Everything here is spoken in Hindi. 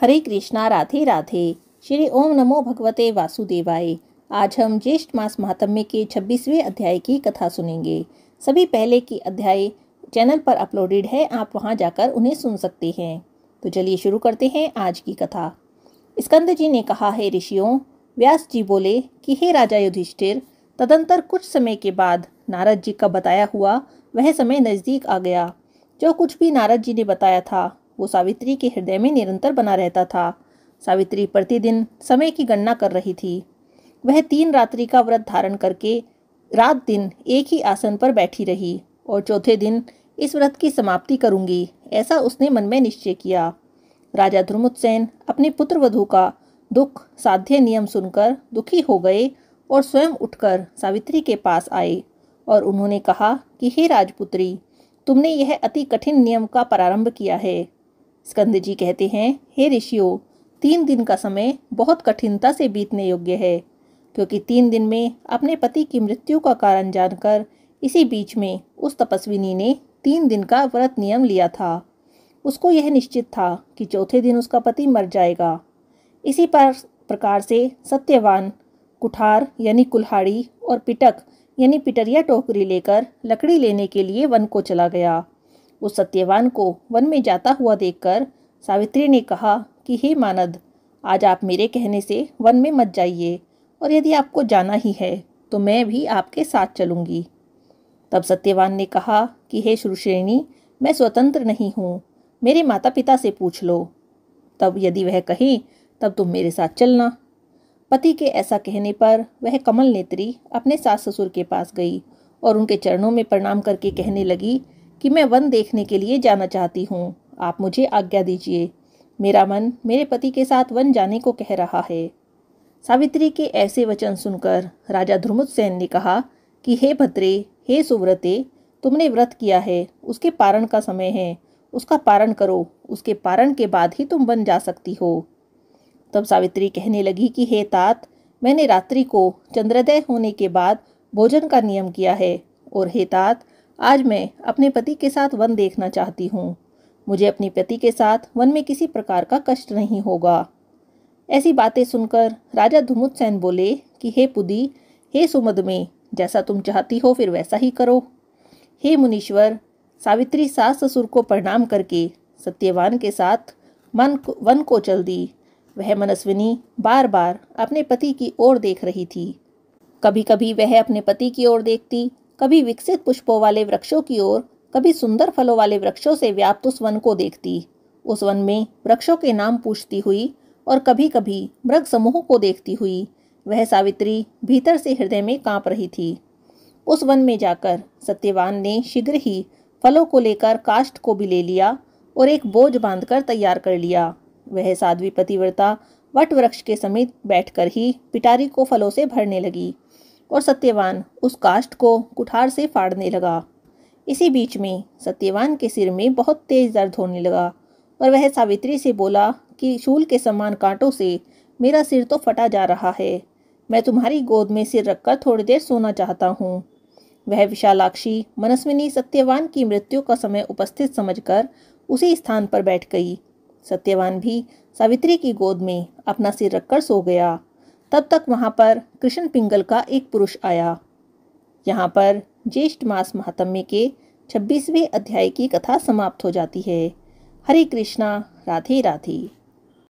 हरे कृष्णा राधे राधे श्री ओम नमो भगवते वासुदेवाय आज हम ज्येष्ठ मास महात्म्य के 26वें अध्याय की कथा सुनेंगे सभी पहले की अध्याय चैनल पर अपलोडेड है आप वहां जाकर उन्हें सुन सकते हैं तो चलिए शुरू करते हैं आज की कथा स्कंद जी ने कहा है ऋषियों व्यास जी बोले कि हे राजा युधिष्ठिर तदंतर कुछ समय के बाद नारद जी का बताया हुआ वह समय नज़दीक आ गया जो कुछ भी नारद जी ने बताया था वो सावित्री के हृदय में निरंतर बना रहता था सावित्री प्रतिदिन समय की गणना कर रही थी वह तीन रात्रि का व्रत धारण करके रात दिन एक ही आसन पर बैठी रही और चौथे दिन इस व्रत की समाप्ति करूंगी ऐसा उसने मन में निश्चय किया राजा ध्रुमुत्सेन अपने पुत्र वधु का दुख साध्य नियम सुनकर दुखी हो गए और स्वयं उठकर सावित्री के पास आए और उन्होंने कहा कि हे राजपुत्री तुमने यह अति कठिन नियम का प्रारंभ किया है स्कंद जी कहते हैं हे ऋषियों तीन दिन का समय बहुत कठिनता से बीतने योग्य है क्योंकि तीन दिन में अपने पति की मृत्यु का कारण जानकर इसी बीच में उस तपस्विनी ने तीन दिन का व्रत नियम लिया था उसको यह निश्चित था कि चौथे दिन उसका पति मर जाएगा इसी पर प्रकार से सत्यवान कुठार यानी कुल्हाड़ी और पिटक यानी पिटरिया टोकरी लेकर लकड़ी लेने के लिए वन को चला गया उस सत्यवान को वन में जाता हुआ देखकर सावित्री ने कहा कि हे मानद आज आप मेरे कहने से वन में मत जाइए और यदि आपको जाना ही है तो मैं भी आपके साथ चलूँगी तब सत्यवान ने कहा कि हे श्रुश्रेणी मैं स्वतंत्र नहीं हूँ मेरे माता पिता से पूछ लो तब यदि वह कहें तब तुम मेरे साथ चलना पति के ऐसा कहने पर वह कमल नेत्री अपने सास ससुर के पास गई और उनके चरणों में प्रणाम करके कहने लगी कि मैं वन देखने के लिए जाना चाहती हूँ आप मुझे आज्ञा दीजिए मेरा मन मेरे पति के साथ वन जाने को कह रहा है सावित्री के ऐसे वचन सुनकर राजा ध्रुमुत सेन ने कहा कि हे भद्रे हे सुव्रते तुमने व्रत किया है उसके पारण का समय है उसका पारण करो उसके पारण के बाद ही तुम बन जा सकती हो तब सावित्री कहने लगी कि हे तात मैंने रात्रि को चंद्रोदय होने के बाद भोजन का नियम किया है और हे तात आज मैं अपने पति के साथ वन देखना चाहती हूँ मुझे अपने पति के साथ वन में किसी प्रकार का कष्ट नहीं होगा ऐसी बातें सुनकर राजा धुमुत सैन बोले कि हे पुदी हे सुमद में जैसा तुम चाहती हो फिर वैसा ही करो हे मुनीश्वर सावित्री सास ससुर को प्रणाम करके सत्यवान के साथ मन वन को चल दी वह मनस्विनी बार बार अपने पति की ओर देख रही थी कभी कभी वह अपने पति की ओर देखती कभी विकसित पुष्पों वाले वृक्षों की ओर कभी सुंदर फलों वाले वृक्षों से व्याप्त उस वन को देखती उस वन में वृक्षों के नाम पूछती हुई और कभी कभी मृग समूह को देखती हुई वह सावित्री भीतर से हृदय में कांप रही थी उस वन में जाकर सत्यवान ने शीघ्र ही फलों को लेकर काष्ट को भी ले लिया और एक बोझ बांधकर तैयार कर लिया वह साध्वी पतिव्रता वट वृक्ष के समीप बैठकर ही पिटारी को फलों से भरने लगी और सत्यवान उस काष्ट को कुठार से फाड़ने लगा इसी बीच में सत्यवान के सिर में बहुत तेज दर्द होने लगा और वह सावित्री से बोला कि शूल के समान कांटों से मेरा सिर तो फटा जा रहा है मैं तुम्हारी गोद में सिर रखकर थोड़ी देर सोना चाहता हूँ वह विशालाक्षी मनस्विनी सत्यवान की मृत्यु का समय उपस्थित समझकर उसी स्थान पर बैठ गई सत्यवान भी सावित्री की गोद में अपना सिर रखकर सो गया तब तक वहाँ पर कृष्ण पिंगल का एक पुरुष आया यहाँ पर ज्येष्ठ मास महात्म्य के छब्बीसवें अध्याय की कथा समाप्त हो जाती है हरे कृष्णा राधे राधे